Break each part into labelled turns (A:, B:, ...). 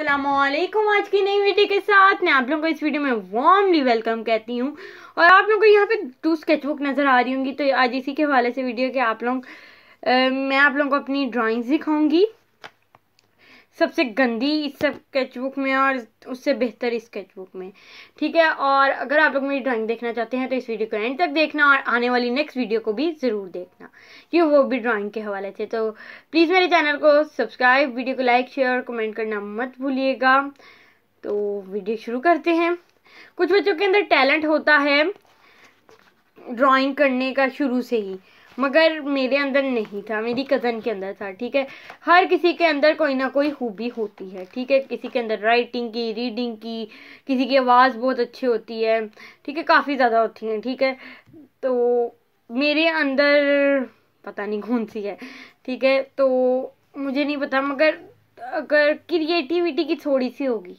A: असलम आज की नई वीडियो के साथ मैं आप लोगों को इस वीडियो में वार्मली वेलकम कहती हूँ और आप लोगों को यहाँ पे टू स्केचबुक नज़र आ रही होंगी तो आज इसी के हवाले से वीडियो के आप लोग मैं आप लोगों को अपनी ड्राइंग्स दिखाऊंगी सबसे गंदी इस सब स्केच बुक में और उससे बेहतर इस बुक में ठीक है और अगर आप लोग मेरी ड्राइंग देखना चाहते हैं तो इस वीडियो को एंड तक देखना और आने वाली नेक्स्ट वीडियो को भी ज़रूर देखना ये वो भी ड्राइंग के हवाले थे तो प्लीज़ मेरे चैनल को सब्सक्राइब वीडियो को लाइक शेयर और कमेंट करना मत भूलिएगा तो वीडियो शुरू करते हैं कुछ बच्चों के अंदर टैलेंट होता है ड्राइंग करने का शुरू से ही मगर मेरे अंदर नहीं था मेरी कज़न के अंदर था ठीक है हर किसी के अंदर कोई ना कोई खूबी होती है ठीक है किसी के अंदर राइटिंग की रीडिंग की किसी की आवाज़ बहुत अच्छी होती है ठीक है काफ़ी ज़्यादा होती है ठीक है तो मेरे अंदर पता नहीं कौन सी है ठीक है तो मुझे नहीं पता मगर अगर क्रिएटिविटी की थोड़ी सी होगी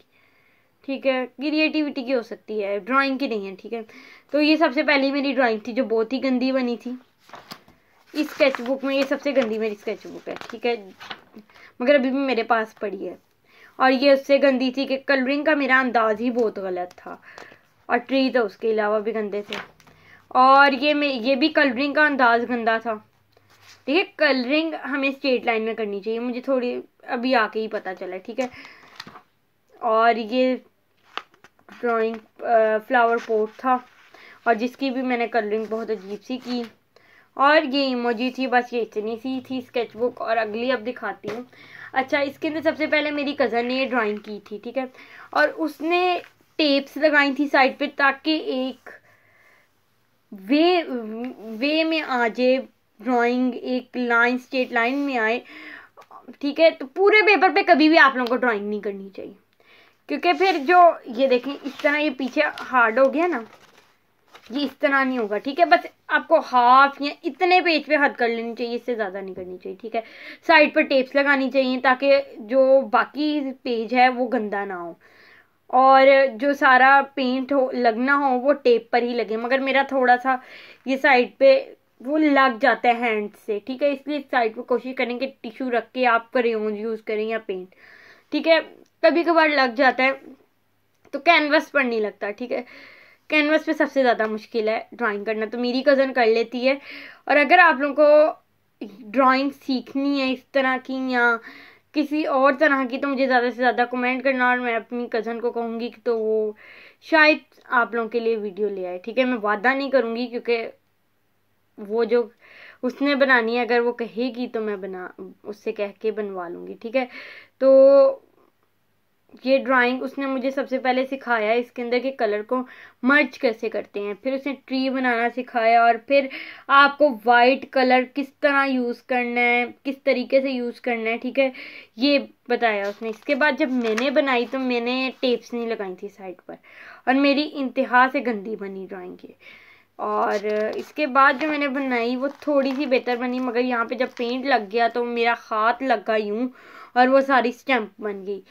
A: ठीक है क्रिएटिविटी की हो सकती है ड्राइंग की नहीं है ठीक है तो ये सबसे पहली मेरी ड्राइंग थी जो बहुत ही गंदी बनी थी इस स्केच बुक में ये सबसे गंदी मेरी स्केच बुक है ठीक है मगर अभी भी मेरे पास पड़ी है और ये उससे गंदी थी कि कलरिंग का मेरा अंदाज ही बहुत गलत था और ट्री तो उसके अलावा भी गंदे थे और ये मे ये भी कलरिंग का अंदाज गंदा था देखिए कलरिंग हमें स्ट्रेट लाइन में करनी चाहिए मुझे थोड़ी अभी आके ही पता चला ठीक है और ये ड्राइंग फ्लावर पोर्ट था और जिसकी भी मैंने कलरिंग बहुत अजीब सी की और ये इमोजी थी बस ये इतनी सी थी स्केचबुक और अगली अब दिखाती हूँ अच्छा इसके अंदर सबसे पहले मेरी कज़न ने ये ड्राइंग की थी ठीक है और उसने टेप्स लगाई थी साइड पे ताकि एक वे वे में आ जाए ड्राइंग एक लाइन स्ट्रेट लाइन में आए ठीक है तो पूरे पेपर पे कभी भी आप लोगों को ड्राइंग नहीं करनी चाहिए क्योंकि फिर जो ये देखें इस तरह ये पीछे हार्ड हो गया ना ये इस तरह नहीं होगा ठीक है बस आपको हाफ या इतने पेज पे हद कर लेनी चाहिए इससे ज़्यादा नहीं करनी चाहिए ठीक है साइड पर टेप्स लगानी चाहिए ताकि जो बाकी पेज है वो गंदा ना हो और जो सारा पेंट हो लगना हो वो टेप पर ही लगे मगर मेरा थोड़ा सा ये साइड पे वो लग जाता है हैंड से ठीक है इसलिए साइड पर कोशिश करें कि टिश्यू रख के आप करें यूज़ करें या पेंट ठीक है कभी कभार लग जाता है तो कैनवस पर नहीं लगता ठीक है कैनवस पे सबसे ज़्यादा मुश्किल है ड्राइंग करना तो मेरी कज़न कर लेती है और अगर आप लोगों को ड्राइंग सीखनी है इस तरह की या किसी और तरह की तो मुझे ज़्यादा से ज़्यादा कमेंट करना और मैं अपनी कज़न को कहूँगी कि तो वो शायद आप लोगों के लिए वीडियो ले आए ठीक है मैं वादा नहीं करूँगी क्योंकि वो जो उसने बनानी है अगर वो कहेगी तो मैं बना उससे कह के बनवा लूँगी ठीक है तो ये ड्राइंग उसने मुझे सबसे पहले सिखाया इसके अंदर के कलर को मर्ज कैसे करते हैं फिर उसने ट्री बनाना सिखाया और फिर आपको वाइट कलर किस तरह यूज़ करना है किस तरीके से यूज़ करना है ठीक है ये बताया उसने इसके बाद जब मैंने बनाई तो मैंने टेप्स नहीं लगाई थी साइड पर और मेरी इंतहा से गंदी बनी ड्राॅइंग ये और इसके बाद जो मैंने बनाई वो थोड़ी सी बेहतर बनी मगर यहाँ पे जब पेंट लग गया तो मेरा हाथ लगा यूँ और वो सारी स्टैम्प बन गई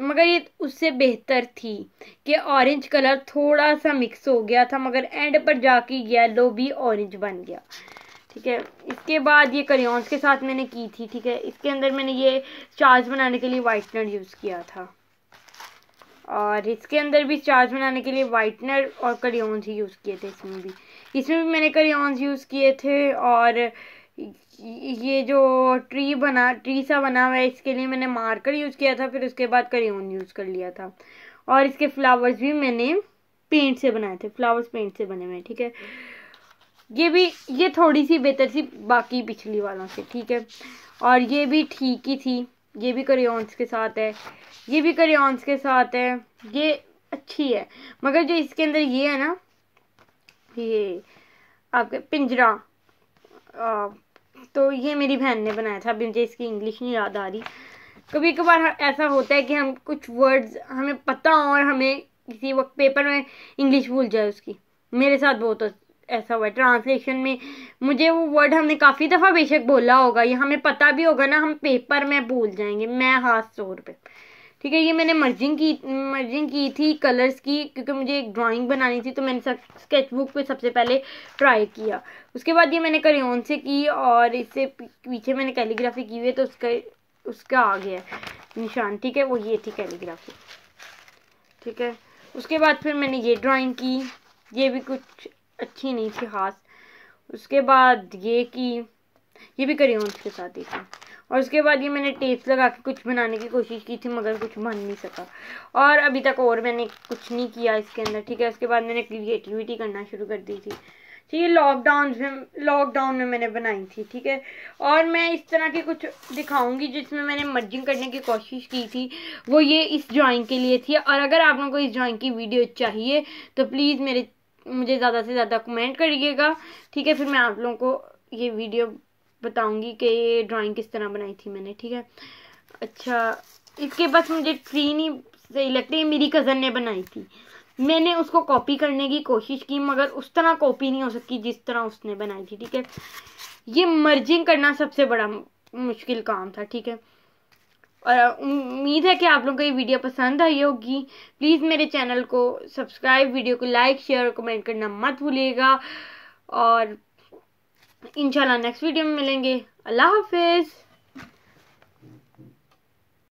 A: मगर ये उससे बेहतर थी कि ऑरेंज कलर थोड़ा सा मिक्स हो गया था मगर एंड पर जाके येलो भी ऑरेंज बन गया ठीक है इसके बाद ये करियॉन्स के साथ मैंने की थी ठीक है इसके अंदर मैंने ये चार्ज बनाने के लिए वाइटनर यूज़ किया था और इसके अंदर भी चार्ज बनाने के लिए वाइटनर और करियॉन्स ही यूज़ किए थे इसमें भी इसमें भी मैंने करियॉन्स यूज़ किए थे और ये जो ट्री बना ट्री सा बना हुआ है इसके लिए मैंने मार्कर यूज़ किया था फिर उसके बाद करियन यूज़ कर लिया था और इसके फ्लावर्स भी मैंने पेंट से बनाए थे फ्लावर्स पेंट से बने हुए ठीक है ये भी ये थोड़ी सी बेहतर सी बाकी पिछली वालों से ठीक है और ये भी ठीक ही थी ये भी करियॉन्स के साथ है ये भी करियॉन्स के साथ है ये अच्छी है मगर जो इसके अंदर ये है ना ये आपके पिंजरा तो ये मेरी बहन ने बनाया था अभी मुझे इसकी इंग्लिश नहीं याद आ रही कभी कभार ऐसा होता है कि हम कुछ वर्ड्स हमें पता हो और हमें किसी वक्त पेपर में इंग्लिश भूल जाए उसकी मेरे साथ बहुत ऐसा हुआ है ट्रांसलेशन में मुझे वो वर्ड हमने काफ़ी दफ़ा बेशक बोला होगा या हमें पता भी होगा ना हम पेपर में भूल जाएंगे मैं हाथ तौर पर ठीक है ये मैंने मर्जिंग की मर्जिंग की थी कलर्स की क्योंकि मुझे एक ड्राइंग बनानी थी तो मैंने स्केच बुक पर सबसे पहले ट्राई किया उसके बाद ये मैंने करेन से की और इससे पीछे मैंने कैलीग्राफी की हुई है तो उसका उसका आ गया निशान ठीक है वो ये थी कैलीग्राफी ठीक है उसके बाद फिर मैंने ये ड्राइंग की ये भी कुछ अच्छी नहीं थी खास उसके बाद ये की ये भी करें के साथ ही और उसके बाद ये मैंने टेप लगा के कुछ बनाने की कोशिश की थी मगर कुछ बन नहीं सका और अभी तक और मैंने कुछ नहीं किया इसके अंदर ठीक है उसके बाद मैंने क्रिएटिविटी करना शुरू कर दी थी ठीक है लॉकडाउन में लॉकडाउन में मैंने बनाई थी ठीक है और मैं इस तरह की कुछ दिखाऊंगी जिसमें मैंने मर्जिंग करने की कोशिश की थी वो ये इस ड्राइंग के लिए थी और अगर आप लोगों को इस ड्राइंग की वीडियो चाहिए तो प्लीज़ मेरे मुझे ज़्यादा से ज़्यादा कमेंट करिएगा ठीक है फिर मैं आप लोगों को ये वीडियो बताऊंगी कि ये ड्राइंग किस तरह बनाई थी मैंने ठीक है अच्छा इसके बस मुझे ट्री नहीं सही लगती है मेरी कज़न ने बनाई थी मैंने उसको कॉपी करने की कोशिश की मगर उस तरह कॉपी नहीं हो सकी जिस तरह उसने बनाई थी ठीक है ये मर्जिंग करना सबसे बड़ा मुश्किल काम था ठीक है और उम्मीद है कि आप लोगों को ये वीडियो पसंद आई होगी प्लीज़ मेरे चैनल को सब्सक्राइब वीडियो को लाइक शेयर और कमेंट करना मत भूलिएगा और इंशाल्लाह नेक्स्ट वीडियो में मिलेंगे अल्लाह हाफिज़